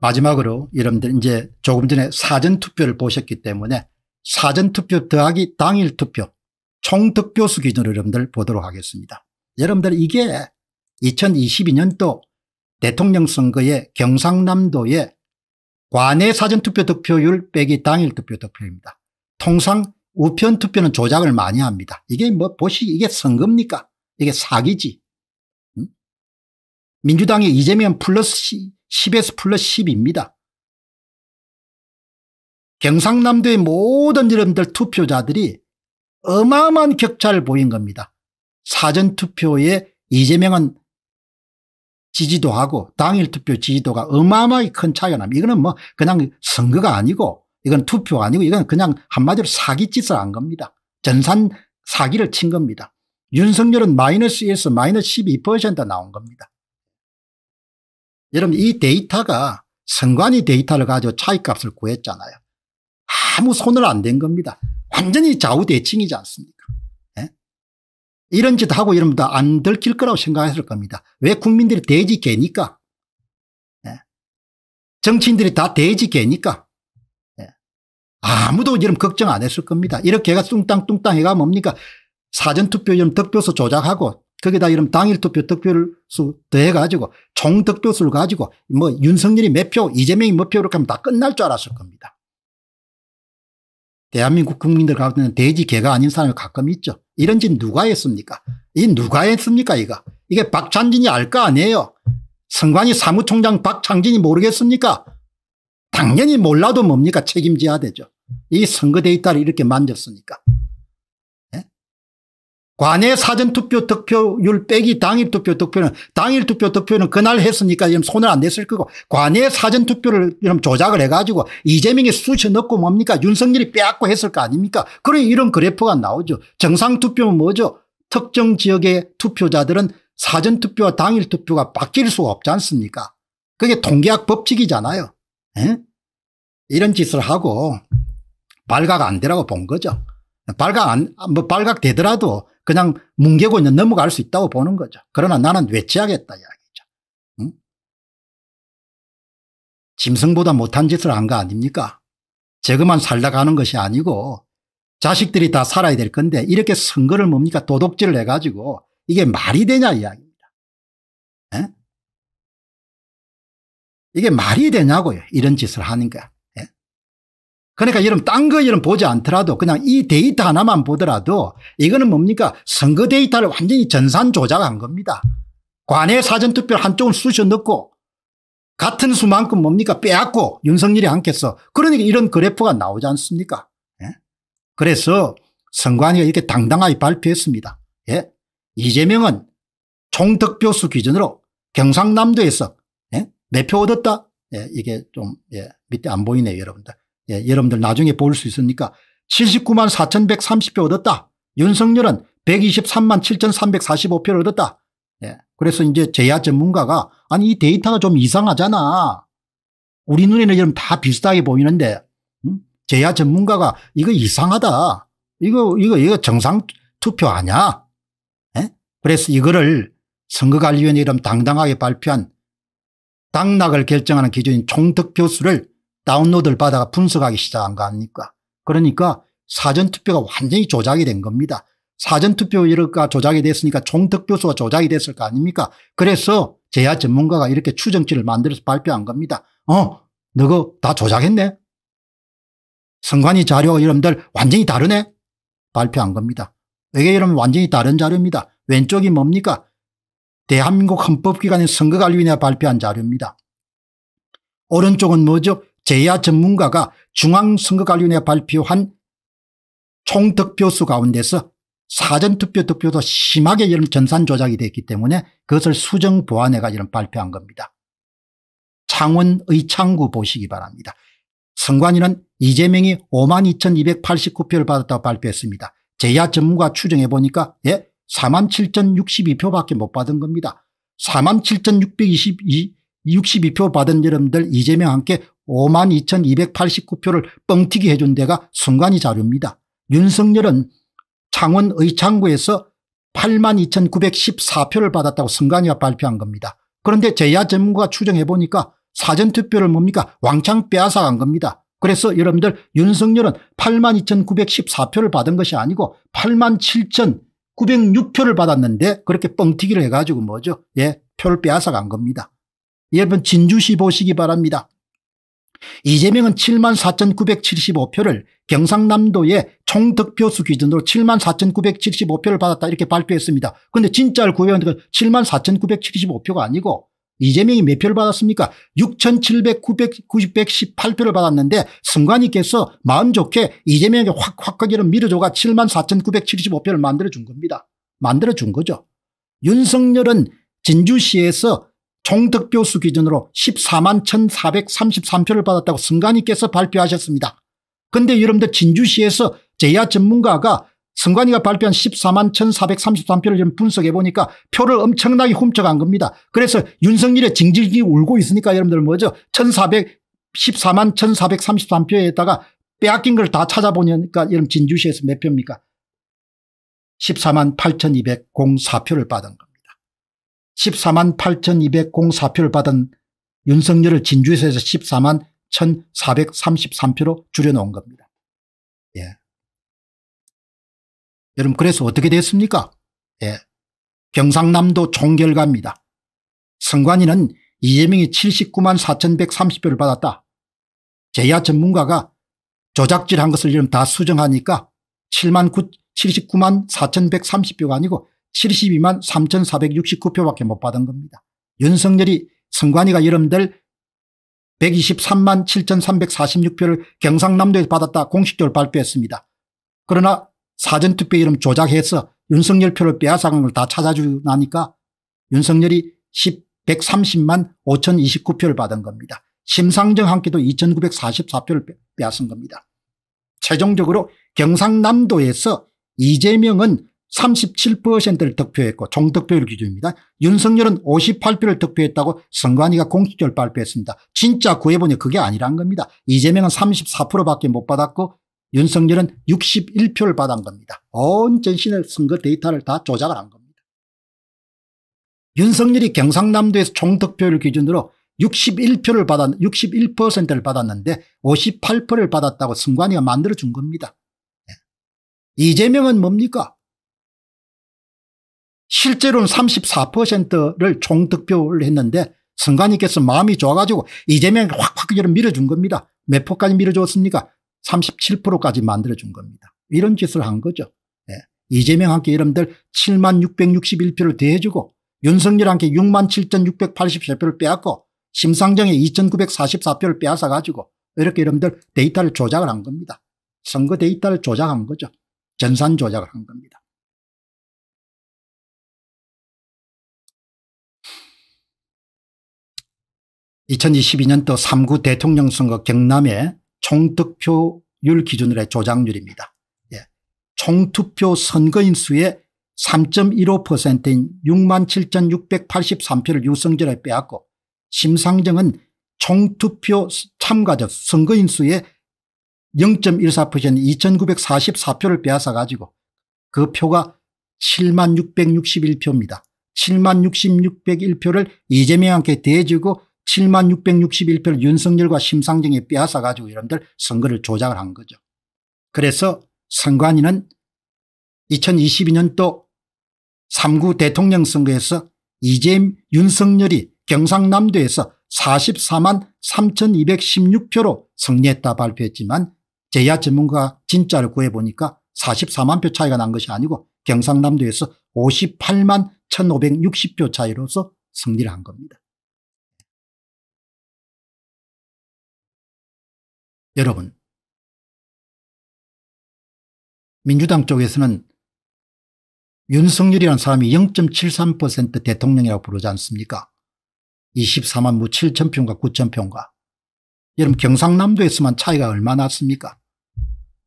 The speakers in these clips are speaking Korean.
마지막으로 여러분들 이제 조금 전에 사전투표를 보셨기 때문에 사전투표 더하기 당일투표 총득표수 기준으로 여러분들 보도록 하겠습니다. 여러분들 이게 2022년도 대통령 선거의 경상남도에 관내 사전투표 득표율 빼기 당일투표 득표입니다. 통상 우편투표는 조작을 많이 합니다. 이게 뭐 보시 이게 선거입니까? 이게 사기지. 민주당의 이재명 플러스 10에서 플러스 10입니다. 경상남도의 모든 여러분들 투표자들이 어마어마한 격차를 보인 겁니다. 사전투표에 이재명은 지지도 하고 당일투표 지지도가 어마어마하게 큰 차이가 납니다. 이거는 뭐 그냥 선거가 아니고 이건 투표가 아니고 이건 그냥 한마디로 사기짓을 한 겁니다. 전산 사기를 친 겁니다. 윤석열은 마이너스 1에서 마이너스 12% 나온 겁니다. 여러분 이 데이터가 선관위 데이터를 가지고 차이값을 구했잖아요. 아무 손을 안 댄 겁니다. 완전히 좌우대칭이지 않습니까? 예? 이런 짓 하고 이러면 안 들킬 거라고 생각했을 겁니다. 왜 국민들이 돼지 개니까? 예? 정치인들이 다 돼지 개니까? 예? 아무도 이런 걱정 안 했을 겁니다. 이렇게 해가 뚱땅뚱땅 해가 뭡니까? 사전투표 이런 득표수 조작하고 거기다 이런 당일 투표 득표수 더해가지고 총 득표수를 가지고 뭐 윤석열이 몇 표, 이재명이 몇 표이렇 뭐 하면 다 끝날 줄 알았을 겁니다. 대한민국 국민들 가운데는 돼지 개가 아닌 사람이 가끔 있죠. 이런 짓 누가 했습니까? 이 누가 했습니까 이거? 이게 박찬진이 알 거 아니에요. 선관위 사무총장 박찬진이 모르겠습니까? 당연히 몰라도 뭡니까 책임져야 되죠. 이 선거 데이터를 이렇게 만졌으니까. 관외 사전투표 득표율 빼기 당일투표 득표는 당일투표 득표는 그날 했으니까 손을 안댔을 거고 관외 사전투표를 조작을 해가지고 이재명이 수치 넣고 뭡니까 윤석열이 빼앗고 했을 거 아닙니까 그런 이런 그래프가 나오죠 정상투표는 뭐죠 특정 지역의 투표자들은 사전투표와 당일투표가 바뀔 수가 없지 않습니까 그게 통계학 법칙이잖아요 에? 예? 이런 짓을 하고 발각 안 되라고 본 거죠 발각 안, 뭐 발각되더라도 그냥 뭉개고 이제 넘어갈 수 있다고 보는 거죠. 그러나 나는 외치하겠다 이야기죠. 응? 짐승보다 못한 짓을 한 거 아닙니까? 저그만 살다 가는 것이 아니고 자식들이 다 살아야 될 건데 이렇게 선거를 뭡니까 도덕질을 해가지고 이게 말이 되냐 이야기입니다. 에? 이게 말이 되냐고요. 이런 짓을 하는 거야. 그러니까 이런 딴거 이런 보지 않더라도 그냥 이 데이터 하나만 보더라도 이거는 뭡니까 선거 데이터를 완전히 전산 조작한 겁니다. 관외 사전투표를 한쪽은 쑤셔 넣고 같은 수만큼 뭡니까 빼앗고 윤석열이 안겠어. 그러니까 이런 그래프가 나오지 않습니까 예? 그래서 선관위가 이렇게 당당하게 발표했습니다. 예? 이재명은 총득표수 기준으로 경상남도에서 예? 몇표 얻었다? 예, 이게 좀 예, 밑에 안 보이네요 여러분들. 예, 여러분들 나중에 볼 수 있으니까 79만 4130표 얻었다. 윤석열은 123만 7345표를 얻었다. 예. 그래서 이제 제야 전문가가 아니 이 데이터가 좀 이상하잖아. 우리 눈에는 여러분 다 비슷하게 보이는데 음? 제야 전문가가 이거 이상하다. 이거 이거 이거 정상 투표 아니야. 예? 그래서 이거를 선거관리위원회 이름 당당하게 발표한 당락을 결정하는 기준인 총득표 수를 다운로드를 받아가 분석하기 시작한 거 아닙니까? 그러니까 사전투표가 완전히 조작이 된 겁니다. 사전투표가 조작이 됐으니까 총득표수가 조작이 됐을 거 아닙니까? 그래서 제야 전문가가 이렇게 추정치를 만들어서 발표한 겁니다. 어, 너거 다 조작했네? 선관위 자료 여러분들 완전히 다르네? 발표한 겁니다. 이게 여러분 완전히 다른 자료입니다. 왼쪽이 뭡니까? 대한민국 헌법기관의 선거관리위원회가 발표한 자료입니다. 오른쪽은 뭐죠? 제야 전문가가 중앙선거관리위원회 발표한 총득표수 가운데서 사전투표 득표도 심하게 이런 전산 조작이 됐기 때문에 그것을 수정 보완해가 이런 발표한 겁니다. 창원 의창구 보시기 바랍니다. 선관위는 이재명이 52,289표를 받았다고 발표했습니다. 제야 전문가 추정해 보니까 예 47,062표밖에 못 받은 겁니다. 47,622 62표 받은 여러분들 이재명 함께 5만 2289표를 뻥튀기 해준 데가 순간이 자료입니다. 윤석열은 창원 의창구에서 8만 2914표를 받았다고 순간이가 발표한 겁니다. 그런데 제야 전문가 추정해보니까 사전투표를 뭡니까 왕창 빼앗아간 겁니다. 그래서 여러분들 윤석열은 8만 2914표를 받은 것이 아니고 8만 7906표를 받았는데 그렇게 뻥튀기를 해가지고 뭐죠 예 표를 빼앗아간 겁니다. 여러분 진주시 보시기 바랍니다. 이재명은 74,975표를 경상남도의 총득표수 기준으로 74,975표를 받았다 이렇게 발표했습니다. 그런데 진짜를 구해보니까 74,975표가 아니고 이재명이 몇 표를 받았습니까? 6,798표를 받았는데 승관이께서 마음 좋게 이재명에게 확확하게 밀어줘가 74,975표를 만들어준 겁니다. 만들어준 거죠. 윤석열은 진주시에서 총득표수 기준으로 14만 1433표를 받았다고 승관이께서 발표하셨습니다. 근데 여러분들 진주시에서 제야 전문가가 승관이가 발표한 14만 1433표를 좀 분석해보니까 표를 엄청나게 훔쳐간 겁니다. 그래서 윤석열의 징징이 울고 있으니까 여러분들 뭐죠? 1 4 14만 1433표에다가 빼앗긴 걸 다 찾아보니까 여러분 진주시에서 몇 표입니까? 14만 8204표를 받은 거. 14만 8,204표를 받은 윤석열을 진주에서 14만 1,433표로 줄여놓은 겁니다. 예. 여러분 그래서 어떻게 됐습니까? 예. 경상남도 총결과입니다. 선관이는 이재명이 79만 4,130표를 받았다. 제야 전문가가 조작질한 것을 이름 다 수정하니까 79만 4,130표가 아니고 72만 3,469표밖에 못 받은 겁니다. 윤석열이 선관위가 여러분들 123만 7,346표를 경상남도에서 받았다 공식적으로 발표했습니다. 그러나 사전투표 이름 조작해서 윤석열 표를 빼앗아간 걸 다 찾아주나니까 고 윤석열이 10, 130만 5,029표를 받은 겁니다. 심상정 한께도 2,944표를 빼앗은 겁니다. 최종적으로 경상남도에서 이재명은 37%를 득표했고 총득표율 기준입니다. 윤석열은 58표를 득표했다고 선관위가 공식적으로 발표했습니다. 진짜 구해보니 그게 아니란 겁니다. 이재명은 34%밖에 못 받았고 윤석열은 61표를 받은 겁니다. 온 전신의 선거 데이터를 다 조작을 한 겁니다. 윤석열이 경상남도에서 총득표율 기준으로 61표를 받았, 61%를 받았는데 58%를 받았다고 선관위가 만들어준 겁니다. 예. 이재명은 뭡니까? 실제로는 34%를 총득표를 했는데 선관위께서 마음이 좋아가지고 이재명이 확확 밀어준 겁니다. 몇 포까지 밀어줬습니까? 37%까지 만들어준 겁니다. 이런 짓을 한 거죠. 예. 이재명한테 여러분들 7만 661표를 대해주고 윤석열한테 6만 7,683표를 빼앗고 심상정의 2,944표를 빼앗아가지고 이렇게 여러분들 데이터를 조작을 한 겁니다. 선거 데이터를 조작한 거죠. 전산 조작을 한 겁니다. 2022년 도 3구 대통령 선거 경남의 총득표율 기준으로의 조작률입니다. 예. 총투표 선거인수의 3.15%인 6만 7,683표를 유성준로 빼앗고 심상정은 총투표 참가자 선거인수의 0.14%인 2,944표를 빼앗아 가지고 그 표가 7만 661표입니다. 7만 6,601표를 이재명한테 대주고 7만 661표를 윤석열과 심상정이 빼앗아가지고 여러분들 선거를 조작을 한 거죠. 그래서 선관위는 2022년도 3구 대통령 선거에서 이재임 윤석열이 경상남도에서 44만 3216표로 승리했다 발표했지만 제야 전문가 진짜를 구해보니까 44만 표 차이가 난 것이 아니고 경상남도에서 58만 1560표 차이로서 승리를 한 겁니다. 여러분 민주당 쪽에서는 윤석열이라는 사람이 0.73% 대통령이라고 부르지 않습니까 24만 7천 표인가 9천 표인가 여러분 경상남도에서만 차이가 얼마나 났습니까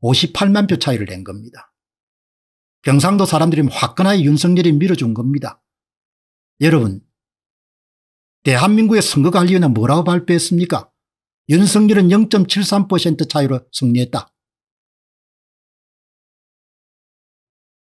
58만 표 차이를 낸 겁니다 경상도 사람들이 뭐 화끈하게 윤석열이 밀어준 겁니다 여러분 대한민국의 선거관리위원회 뭐라고 발표했습니까 윤석열은 0.73% 차이로 승리했다.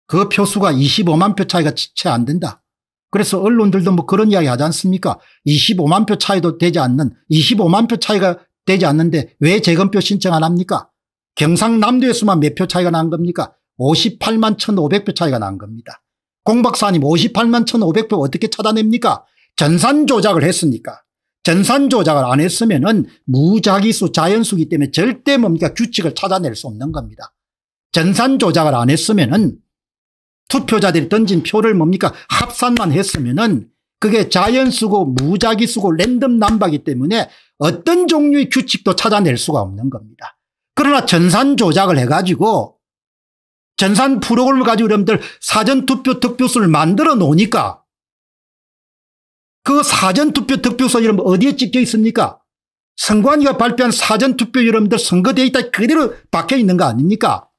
그 표수가 25만 표 차이가 채 안 된다. 그래서 언론들도 뭐 그런 이야기 하지 않습니까? 25만 표 차이도 되지 않는 25만 표 차이가 되지 않는데 왜 재검표 신청 안 합니까? 경상남도에서만 몇 표 차이가 난 겁니까? 58만 1,500표 차이가 난 겁니다. 공 박사님 58만 1,500표 어떻게 찾아냅니까? 전산 조작을 했습니까 전산 조작을 안 했으면 은무작위수 자연수기 때문에 절대 뭡니까 규칙을 찾아낼 수 없는 겁니다. 전산 조작을 안 했으면 은 투표자들이 던진 표를 뭡니까 합산만 했으면 은 그게 자연수고 무작위수고 랜덤 남바기 때문에 어떤 종류의 규칙도 찾아낼 수가 없는 겁니다. 그러나 전산 조작을 해가지고 전산 프로그램을 가지고 여러분들 사전투표 특표수를 만들어 놓으니까 그 사전투표 득표소 이름 어디에 찍혀 있습니까? 선관위가 발표한 사전투표 여러분들 선거 데이터 그대로 박혀 있는 거 아닙니까?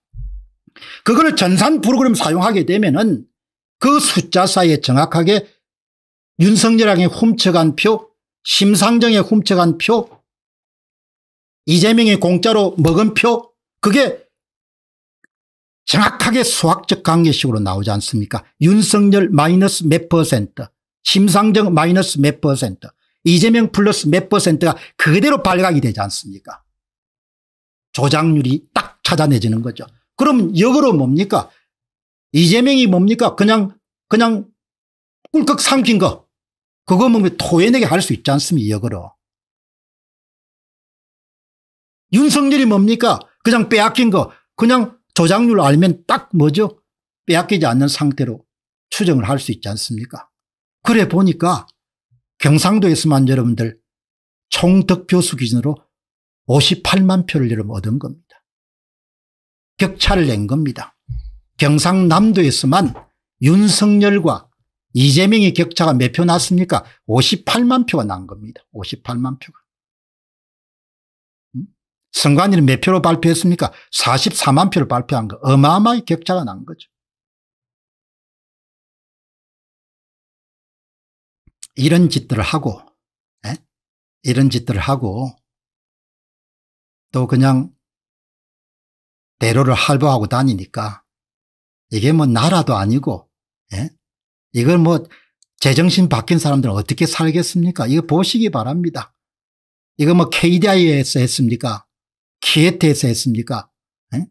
그걸 전산 프로그램 사용하게 되면은 그 숫자 사이에 정확하게 윤석열왕이 훔쳐간 표, 심상정의 훔쳐간 표, 이재명이 공짜로 먹은 표 그게 정확하게 수학적 관계식으로 나오지 않습니까? 윤석열 마이너스 몇 퍼센트 심상정 마이너스 몇 퍼센트 이재명 플러스 몇 퍼센트가 그대로 발각이 되지 않습니까 조작률이 딱 찾아내지는 거죠. 그럼 역으로 뭡니까 이재명이 뭡니까 그냥 그냥 꿀꺽 삼킨 거 그거 뭐 토해내게 할 수 있지 않습니까 역으로. 윤석열이 뭡니까 그냥 빼앗긴 거 그냥 조작률 알면 딱 뭐죠 빼앗기지 않는 상태로 추정을 할 수 있지 않습니까 그래 보니까 경상도에서만 여러분들 총득표수 기준으로 58만 표를 여러분 얻은 겁니다. 격차를 낸 겁니다. 경상남도에서만 윤석열과 이재명의 격차가 몇 표 났습니까? 58만 표가 난 겁니다. 58만 표가. 음? 선관위는 몇 표로 발표했습니까? 44만 표를 발표한 거. 어마어마하게 격차가 난 거죠. 이런 짓들을 하고 에? 이런 짓들을 하고 또 그냥 대로를 할부하고 다니니까 이게 뭐 나라도 아니고 에? 이걸 뭐 제정신 바뀐 사람들은 어떻게 살겠습니까 이거 보시기 바랍니다 이거 뭐 KDI에서 했습니까 키에트에서 했습니까 에?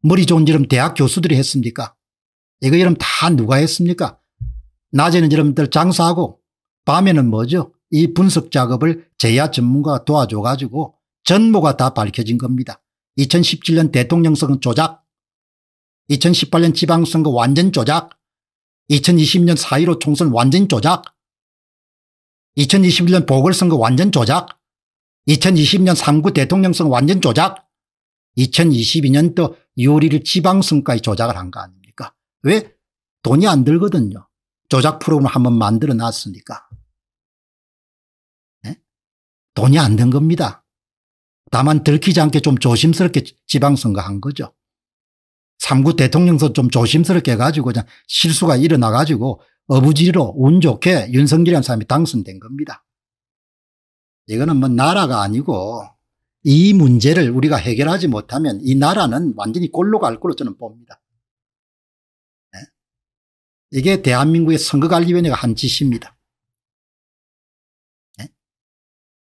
머리 좋은 이름 대학 교수들이 했습니까 이거 이름 다 누가 했습니까 낮에는 여러분들 장사하고 밤에는 뭐죠? 이 분석 작업을 제야 전문가가 도와줘 가지고 전모가 다 밝혀진 겁니다. 2017년 대통령 선거 조작 2018년 지방선거 완전 조작 2020년 4.15 총선 완전 조작 2021년 보궐선거 완전 조작 2020년 3구 대통령선거 완전 조작 2022년도 6월 1일 지방선거까지 조작을 한 거 아닙니까 왜? 돈이 안 들거든요. 조작 프로그램 을 한번 만들어 놨으니까. 돈이 안 된 겁니다. 다만 들키지 않게 좀 조심스럽게 지방선거 한 거죠. 3구 대통령선 좀 조심스럽게 해 가지고 그냥 실수가 일어나가지고 어부지로 운 좋게 윤석열이라는 사람이 당선된 겁니다. 이거는 뭐 나라가 아니고 이 문제를 우리가 해결하지 못하면 이 나라는 완전히 꼴로 갈걸로 저는 봅니다. 네? 이게 대한민국의 선거관리위원회가 한 짓입니다.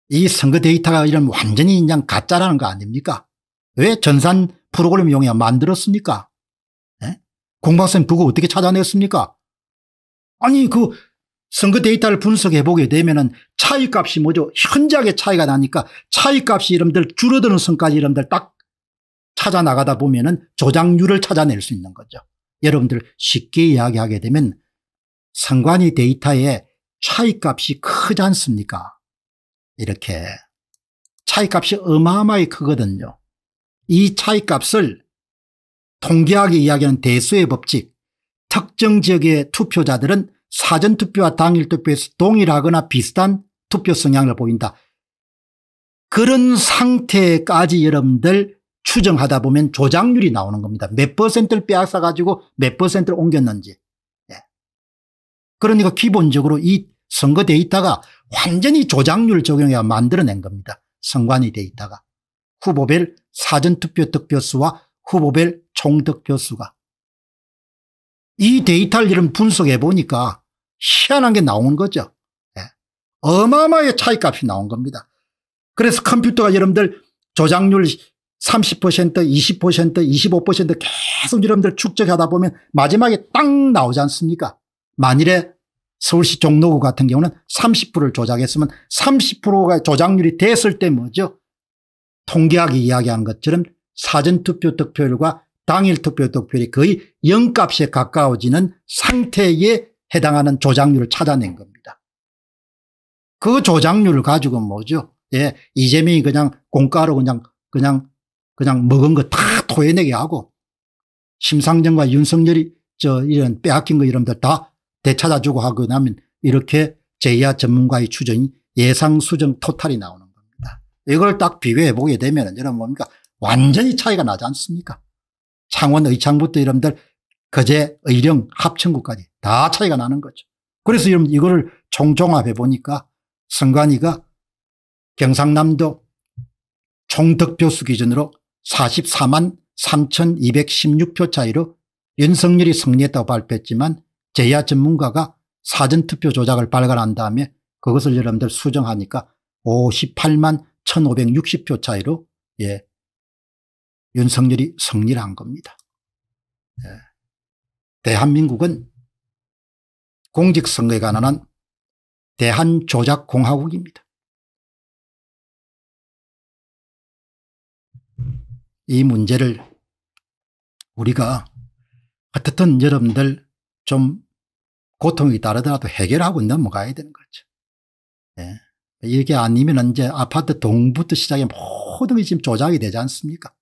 이 선거 데이터가 이런 완전히 그냥 가짜라는 거 아닙니까? 왜 전산 프로그램 용해 만들었습니까? 예? 공방쌤 그거 어떻게 찾아냈습니까? 아니 그 선거 데이터를 분석해 보게 되면은 차이값이 뭐죠? 현저하게 차이가 나니까 차이값이 이름들 줄어드는 선까지 이름들 딱 찾아 나가다 보면은 조작률을 찾아낼 수 있는 거죠. 여러분들 쉽게 이야기하게 되면 상관이 데이터에 차이값이 크지 않습니까? 이렇게 차이값이 어마어마하게 크거든요. 이 차이값을 통계학에 이야기하는 대수의 법칙 특정 지역의 투표자들은 사전투표와 당일투표에서 동일하거나 비슷한 투표 성향을 보인다. 그런 상태까지 여러분들 추정하다 보면 조작률이 나오는 겁니다. 몇 퍼센트를 빼앗아 가지고 몇 퍼센트를 옮겼는지. 예. 그러니까 기본적으로 이 선거 데이터가 완전히 조작률 적용해 만들어낸 겁니다. 선관위 데이터가. 후보별 사전투표 득표수와 후보별 총득표수가. 이 데이터를 이런 분석해 보니까 희한한 게 나온 거죠. 네. 어마어마하게 차이값이 나온 겁니다. 그래서 컴퓨터가 여러분들 조작률 30% 20% 25% 계속 여러분들 축적하다 보면 마지막에 딱 나오지 않습니까? 만일에 서울시 종로구 같은 경우는 30%를 조작했으면 30%가 조작률이 됐을 때 뭐죠? 통계학이 이야기한 것처럼 사전투표 득표율과 당일 투표 득표율이 거의 0값에 가까워지는 상태에 해당하는 조작률을 찾아낸 겁니다. 그 조작률을 가지고 뭐죠? 예, 이재명이 그냥 공과로 그냥 그냥 그냥 먹은 거 다 토해내게 하고 심상정과 윤석열이 저 이런 빼앗긴 거 이런들 다 되찾아주고 하고 나면 이렇게 제야 전문가의 추정이 예상 수정 토탈이 나오는 겁니다. 이걸 딱 비교해 보게 되면 여러분 뭡니까 완전히 차이가 나지 않습니까 창원 의창부터 여러들 거제 의령 합천구까지 다 차이가 나는 거죠. 그래서 여러분 이거를 총종합해 보니까 선관위가 경상남도 총득표수 기준으로 44만 3216표 차이로 윤석열이 승리했다고 발표했지만 제야 전문가가 사전투표 조작을 발간한 다음에 그것을 여러분들 수정하니까 58만 1560표 차이로 예, 윤석열이 승리를 한 겁니다. 예. 대한민국은 공직선거에 관한 대한조작공화국입니다. 이 문제를 우리가 어떻든 여러분들 좀 고통이 따르더라도 해결하고 넘어가야 뭐 되는 거죠. 예. 이게 아니면 이제 아파트 동부터 시작해 모든 게 지금 조작이 되지 않습니까?